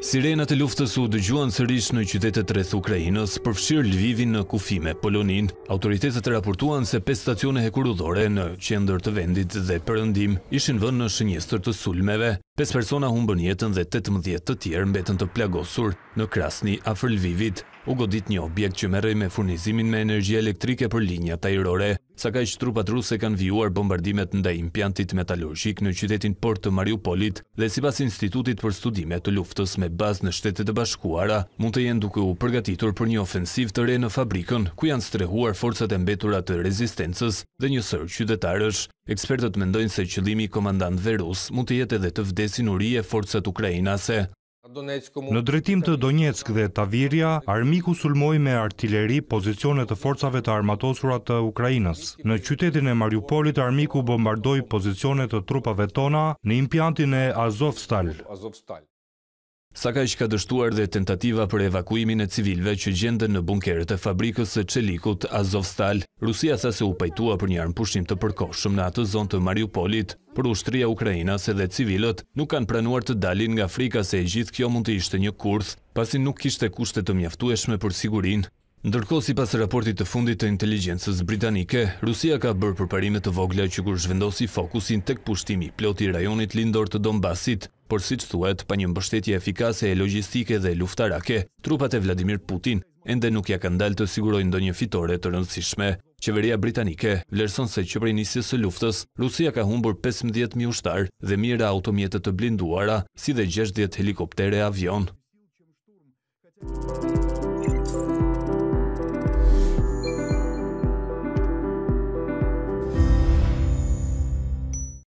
Sirenat e luftës u dëgjuan sërish në qytetet rreth Ukrainës, përfshirë Lvivin në kufime. Polonin, autoritetet e raportuan se 5 stacione hekurudhore në qendër të vendit dhe përëndim ishin vën në shënjestër të sulmeve, 5 persona humbën jetën dhe 18 të tjerë mbetën të plagosur në krasni afër Lvivit, u godit një objekt që merej me furnizimin me energi elektrike për linja tajrore. Saka që trupat ruse kanë vjuar bombardimet në dajim pjantit metalurgjik në qytetin port të Mariupolit dhe si pas institutit për studime të luftës me bazë në shtetet e bashkuara, mund të jenë duke u përgatitur për një ofensiv të re në fabrikën, ku janë strehuar forcët e mbeturat të rezistencës dhe një sërë qytetarësh. Ekspertët mendojnë se qëlimi komandantë dhe rusë mund të jetë edhe të vdesin uri e forcët ukrajinase. Në drejtim të Donetsk dhe Tavirja, armiku sulmoi me artileri pozicionet të forcave të armatosura të Ukrainës. Në qytetin e Mariupolit armiku bombardoi pozicionet të trupave tona në impiantin e Azovstal. Saka ishka dështuar dhe tentativa për evakuimin e civilve që gjende në bunkeret e fabrikës e qelikut Azovstal. Rusia sa se u pajtua për një armë pushim të përkoshëm në atë zonë të Mariupolit, për ushtria Ukrajina se dhe civilët nuk kanë pranuar të dalin nga frika se e gjithë kjo mund të ishte një kurth, pasin nuk kishte kushtet të mjaftueshme për sigurin. Ndërko si pas raportit të fundit të inteligencës britanike, Rusia ka bërë përparimet të vogla që kur zhvendosi fokusin të këpushtimi ploti rajonit lindor të Donbasit, por si që thuet, pa një mbështetje efikase e logistike dhe luftarake, trupat e Vladimir Putin ende nuk ja kanë dalë të sigurojnë do një fitore të rëndësishme. Qeveria Britanike vlerëson se që prej njësjes së luftës, Rusia ka humbur 15.000 ushtarë dhe mira automjetet të blinduara, si dhe 60 helikoptere avion.